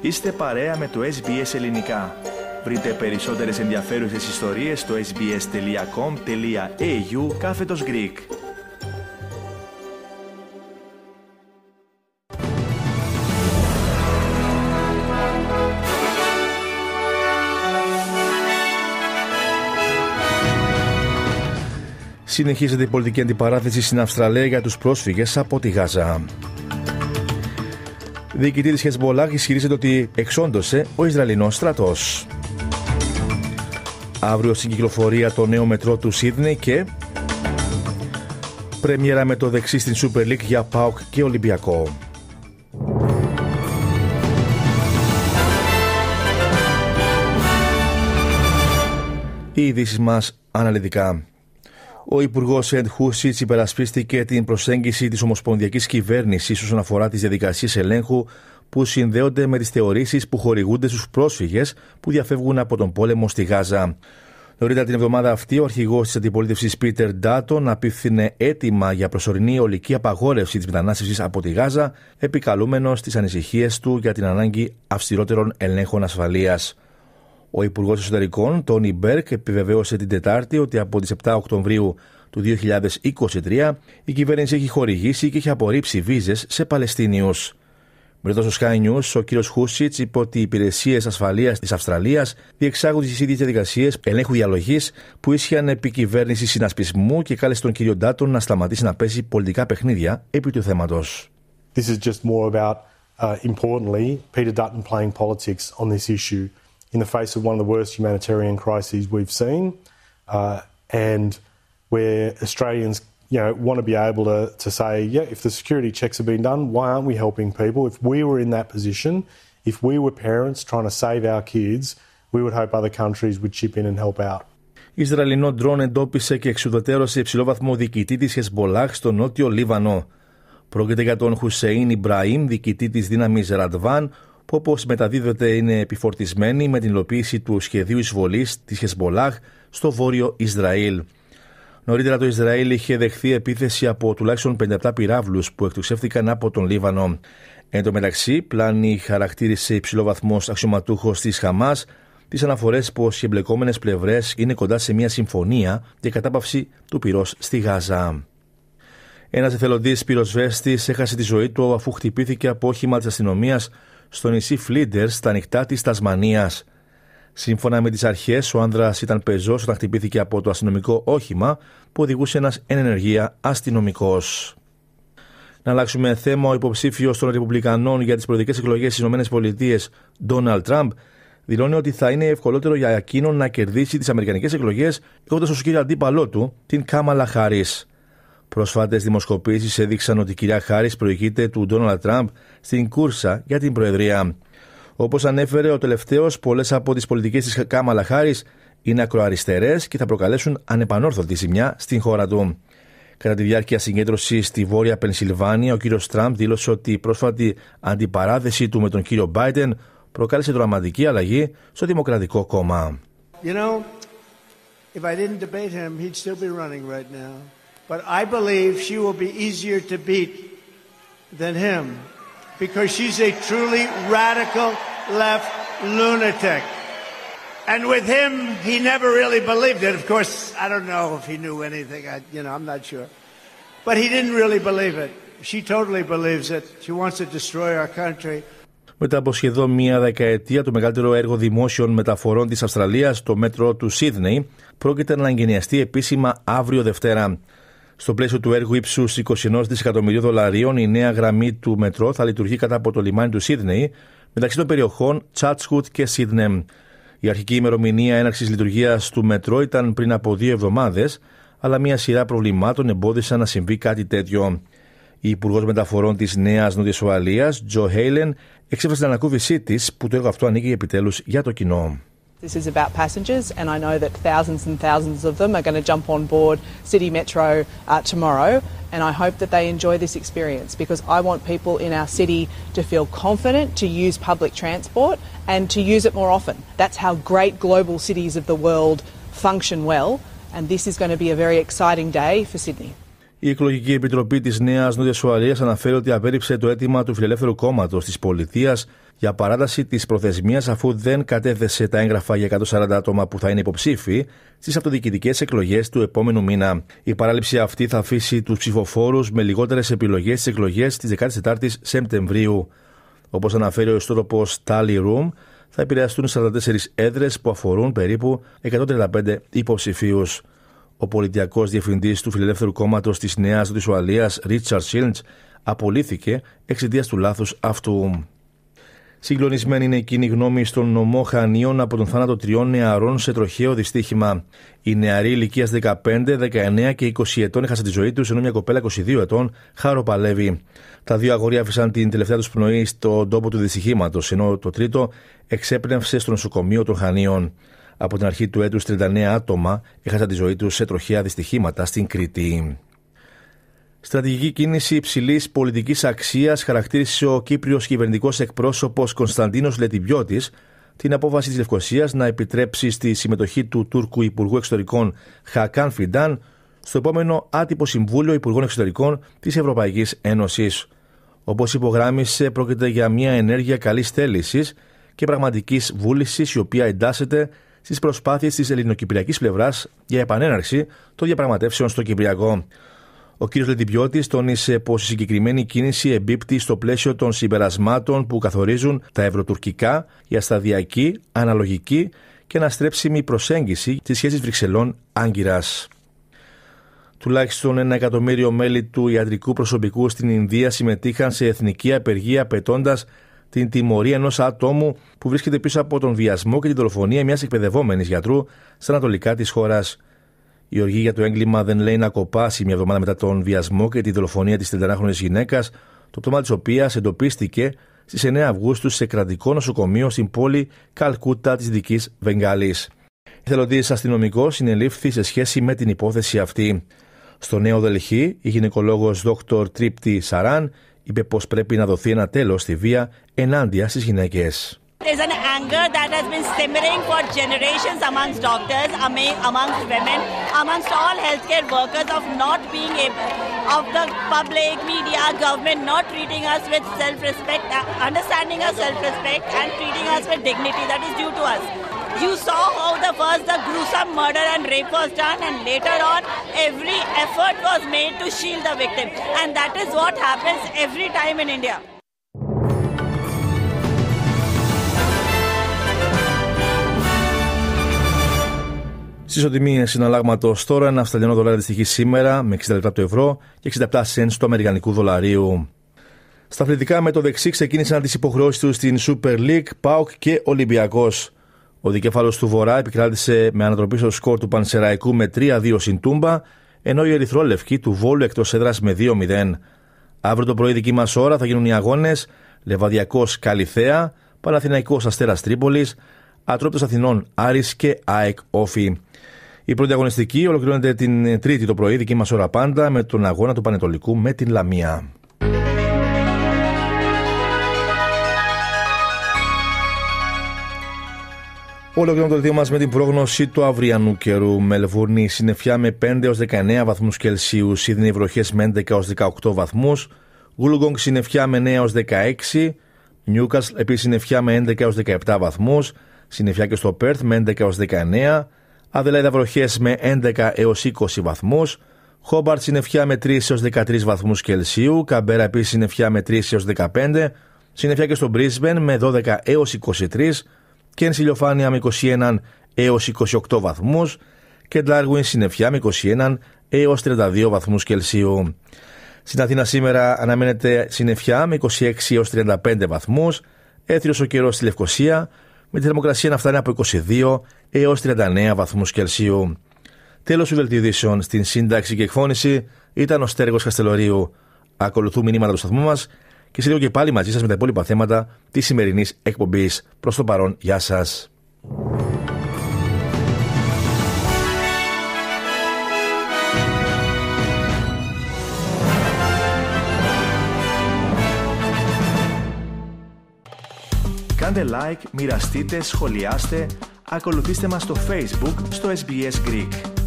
Είστε παρέα με το SBS Ελληνικά. Βρείτε περισσότερες ενδιαφέρουσες ιστορίες στο sbs.com.au κάθετος Greek. Συνεχίζεται η πολιτική αντιπαράθεση στην Αυστραλία για τους πρόσφυγες από τη Γάζα διοικητή της Χεσμολάχ ισχυρίζεται ότι εξόντωσε ο Ισραηλινός στρατός. Αύριο στην κυκλοφορία το νέο μετρό του Σίδνεϊ και. Πρεμιέρα με το δεξί στην Super League για ΠΑΟΚ και Ολυμπιακό. Οι ειδήσεις μας αναλυτικά. Ο Υπουργός Εντ Χούσιτ υπερασπίστηκε την προσέγγιση της Ομοσπονδιακής Κυβέρνησης όσον αφορά τις διαδικασίες ελέγχου που συνδέονται με τις θεωρήσεις που χορηγούνται στους πρόσφυγες που διαφεύγουν από τον πόλεμο στη Γάζα. Νωρίτερα την εβδομάδα αυτή, ο αρχηγός της αντιπολίτευσης Πίτερ Ντάτον απίφθινε αίτημα για προσωρινή ολική απαγόρευση της μετανάστευσης από τη Γάζα, επικαλούμενος τις ανησυχίες του για την ανάγκη αυστηρότερων ελέγχων ασφαλείας. Ο Υπουργός Εσωτερικών, Τόνι Μπέρκ, επιβεβαίωσε την Τετάρτη ότι από τις 7 Οκτωβρίου του 2023 η κυβέρνηση έχει χορηγήσει και έχει απορρίψει βίζες σε Παλαιστίνιους. Μετά στο Sky News, ο κ. Χούσιτ είπε ότι οι υπηρεσίες ασφαλείας της Αυστραλίας διεξάγουν τις ίδιες διαδικασίες ελέγχου διαλογής που ίσχυαν επί κυβέρνηση συνασπισμού και κάλεσε τον κ. Ντάτον να σταματήσει να παίζει πολιτικά παιχνίδια επί του θέματος. uh, in the face of one of the worst humanitarian crises we've seen, uh, and where Australians you know, want to be able to, to say, yeah, if the security checks have been done, why aren't we helping people? If we were in that position, if we were parents trying to save our kids, we would hope other countries would chip in and help out. Ισραηλινό ντρόν εντόπισε και εξουδετερώσε υψηλό βαθμό διοικητή της Χεσμολάχ στο νότιο Λίβανο. Πρόκειται για τον Χουσέιν Ιμπραήμ, διοικητή της δύναμης Ραντβάν, που όπως μεταδίδεται είναι επιφορτισμένη με την υλοποίηση του σχεδίου εισβολής της Χεσμολάχ στο βόρειο Ισραήλ. Νωρίτερα το Ισραήλ είχε δεχθεί επίθεση από τουλάχιστον 57 πυράβλους που εκτοξεύτηκαν από τον Λίβανο. Εν τω μεταξύ, πλάνη χαρακτήρισε υψηλό βαθμό αξιωματούχος της Χαμάς τις αναφορές πως οι εμπλεκόμενες πλευρές είναι κοντά σε μια συμφωνία για κατάπαυση του πυρός στη Γάζα. Ένας εθελοντής πυροσβέστης έχασε τη ζωή του αφού χτυπήθηκε από όχημα της αστυνομίας στο νησί Φλίντερ στα νυχτά της Τασμανίας. Σύμφωνα με τις αρχές, ο άνδρας ήταν πεζός όταν χτυπήθηκε από το αστυνομικό όχημα που οδηγούσε ένας εν ενεργεία αστυνομικός. Να αλλάξουμε θέμα. Ο υποψήφιος των Ρεπουμπλικανών για τις προεδρικές εκλογές στις ΗΠΑ, Ντόναλτ Τραμπ, δηλώνει ότι θα είναι ευκολότερο για εκείνον να κερδίσει τις Αμερικανικές εκλογές έχοντας ως κύριο αντίπαλό του την Κάμαλα Χάρη. Προσφάτες δημοσκοπήσεις έδειξαν ότι η κυρία Χάρη προηγείται του Ντόναλτ Τραμπ στην κούρσα για την Προεδρία. Όπως ανέφερε ο τελευταίος, πολλές από τις πολιτικές της Κάμαλα Χάρη είναι ακροαριστερές και θα προκαλέσουν ανεπανόρθωτη ζημιά στην χώρα του. Κατά τη διάρκεια συγκέντρωσης στη Βόρεια Πενσιλβάνια, ο κύριος Τραμπ δήλωσε ότι η πρόσφατη αντιπαράθεση του με τον κύριο Μπάιντεν προκάλεσε δραματική αλλαγή στο Δημοκρατικό Κόμμα. You know, But I believe she will be easier to beat than him because she's a truly radical left lunatic. And with him, he never really believed it. Of course, I don't know if he knew anything. I, you know, I'm not sure. But he didn't really believe it. She totally believes it. She wants to destroy our country. Μετά από σχεδόν μία δεκαετία, το μεγαλύτερο έργο δημόσιων μεταφορών της Αυστραλίας, το μέτρο του Σίδνεϊ, πρόκειται να εγκαινιαστεί επίσημα αύριο Δευτέρα. Στο πλαίσιο του έργου ύψους 21 δισεκατομμυρίων δολαρίων, η νέα γραμμή του μετρό θα λειτουργεί κατά από το λιμάνι του Σίδνεϊ μεταξύ των περιοχών Τσάτσχουτ και Σίδνεμ. Η αρχική ημερομηνία έναρξης λειτουργίας του μετρό ήταν πριν από δύο εβδομάδες, αλλά μια σειρά προβλημάτων εμπόδισαν να συμβεί κάτι τέτοιο. Η Υπουργός Μεταφορών της Νέας Νότια Ουαλία, Τζο Χέιλεν, εξέφρασε την ανακούφιση της που το έργο αυτό ανήκει επιτέλους για το κοινό. This is about passengers, and I know that thousands and thousands of them are going to jump on board City Metro uh, tomorrow. And I hope that they enjoy this experience because I want people in our city to feel confident to use public transport and to use it more often. That's how great global cities of the world function well. And this is going to be a very exciting day for Sydney. Η εκλογική επιτροπή της Νέας Νότιας Ουαλίας αναφέρει ότι απέρριψε το αίτημα του Φιλελεύθερου Κόμματος της Πολιτείας για παράταση της προθεσμίας αφού δεν κατέθεσε τα έγγραφα για 140 άτομα που θα είναι υποψήφοι στις αυτοδιοικητικές εκλογές του επόμενου μήνα. Η παράληψη αυτή θα αφήσει τους ψηφοφόρους με λιγότερες επιλογές στις εκλογές της 14η Σεπτεμβρίου. Όπως αναφέρει ο ιστότοπος Tally Room, θα επηρεαστούν 44 έδρες που αφορούν περίπου 135 υποψηφίους. Ο πολιτιακός διευθυντής του Φιλελεύθερου Κόμματος της Νέας Ουσουαλία, Ρίτσαρτ Σίλντ, απολύθηκε εξαιτίας του λάθους αυτού. Συγκλονισμένη είναι η κοινή γνώμη στον νομό Χανίων από τον θάνατο τριών νεαρών σε τροχαίο δυστύχημα. Οι νεαροί ηλικίας 15, 19 και 20 ετών έχασαν τη ζωή τους, ενώ μια κοπέλα 22 ετών χαροπαλεύει. Τα δύο αγόρια άφησαν την τελευταία τους πνοή στον τόπο του δυστυχήματος, ενώ το τρίτο εξέπνευσε στο νοσοκομείο των Χανίων. Από την αρχή του έτους 39 άτομα έχασαν τη ζωή τους σε τροχαία δυστυχήματα στην Κρήτη. Στρατηγική κίνηση υψηλής πολιτικής αξίας χαρακτήρισε ο Κύπριος κυβερνητικός εκπρόσωπος Κωνσταντίνος Λετιβιώτης την απόφαση της Λευκοσίας να επιτρέψει στη συμμετοχή του Τούρκου Υπουργού Εξωτερικών Χακάν Φιντάν στο επόμενο άτυπο Συμβούλιο Υπουργών Εξωτερικών της Ευρωπαϊκής Ένωσης. Όπως υπογράμμισε, πρόκειται για μια ενέργεια καλής θέλησης και πραγματικής βούλησης η οποία εντάσσεται στις προσπάθειες της ελληνοκυπριακής πλευράς για επανέναρξη των διαπραγματεύσεων στο Κυπριακό. Ο κ. Λεντιμπιώτη τόνισε πως η συγκεκριμένη κίνηση εμπίπτει στο πλαίσιο των συμπερασμάτων που καθορίζουν τα ευρωτουρκικά για σταδιακή, αναλογική και αναστρέψιμη προσέγγιση της σχέσης Βρυξελών-Άγκυρα. Τουλάχιστον ένα εκατομμύριο μέλη του ιατρικού προσωπικού στην Ινδία συμμετείχαν σε εθνική απεργία πετώντας την τιμωρία ενός ατόμου που βρίσκεται πίσω από τον βιασμό και την δολοφονία μιας εκπαιδευόμενης γιατρού στα ανατολικά της χώρας. Η οργή για το έγκλημα δεν λέει να κοπάσει μια εβδομάδα μετά τον βιασμό και τη δολοφονία της 30χρονη γυναίκας, το πτώμα της οποίας εντοπίστηκε στις 9 Αυγούστου σε κρατικό νοσοκομείο στην πόλη Καλκούτα της Δικής Βενγάλη. Θελοντής αστυνομικός συνελήφθη σε σχέση με την υπόθεση αυτή. Στο Νέο Δελχή, η γυναικολόγος Δ. Τρίπτη Σαράν Είπε πως πρέπει να δοθεί ένα τέλος στη βία ενάντια στις γυναίκες. You saw how the first the gruesome murder and rape was done and later on every effort was made to shield the victim and that is what happens every time in India. Στις οτιμίε συναλλάγματος τώρα, ένα Αυστραλιανό δολάριο δυστυχεί σήμερα με 60 λεπτά το ευρώ και 67 cents του Αμερικανικού δολαρίου. Στα αθλητικά με το δεξί ξεκίνησαν τις υποχρεώσεις τους στην Super League, ΠΑΟΚ και Ολυμπιακός. Ο δικέφαλος του Βορρά επικράτησε με ανατροπή στο σκορ του Πανσεραϊκού με 3-2 στην Τούμπα, ενώ η Ερυθρόλευκη του Βόλου εκτός έδρας με 2-0. Αύριο το πρωί δική μας ώρα θα γίνουν οι αγώνες Λεβαδιακός Καλιθέα, Παναθηναϊκός Αστέρας Τρίπολης, Ατρόπτο Αθηνών Άρης και ΑΕΚ Όφη. Η πρώτη αγωνιστική ολοκληρώνεται την Τρίτη το πρωί, δική μας ώρα πάντα, με τον αγώνα του Πανετολικού με την Λαμία. Ολοκληρώνω το δελτίο μας με την πρόγνωση του αυριανού καιρού. Μελβούρνη συννεφιά με 5 έω 19 βαθμούς Κελσίου. Σίδνη βροχές με 11 έω 18 βαθμού. Γούλουγκονγκ συννεφιά με 9 έω 16. Νιούκα, επίσης συννεφιά με 11 έω 17 βαθμούς. Συννεφιά και στο Πέρθ με 11 έω 19. Αδελαίδα βροχές με 11 έω 20 βαθμούς. Χόμπαρτ συννεφιά με 3 έω 13 βαθμούς Κελσίου. Καμπέρα επίσης συννεφιά με 3 έω 15. Συννεφιά και στο Μπρίσμπεν με 12 έω 23 και συλλοφάνεια με 21 έως 28 βαθμούς και Ντάργουιν συννεφιά με 21 έως 32 βαθμούς Κελσίου. Στην Αθήνα σήμερα αναμένεται συννεφιά με 26 έως 35 βαθμούς, έθριος ο καιρός στη Λευκοσία με τη θερμοκρασία να φτάνει από 22 έως 39 βαθμούς Κελσίου. Τέλος του βελτιωδήσεων στην σύνταξη και εκφώνηση ήταν ο Στέργος Καστελορίου. Ακολουθούν μηνύματα του σταθμού μας και σε λίγο και πάλι μαζί σας με τα υπόλοιπα θέματα της σημερινής εκπομπής προς το παρόν, γεια σας. Κάντε like, μοιραστείτε, σχολιάστε, ακολουθήστε μας στο Facebook, στο SBS Greek.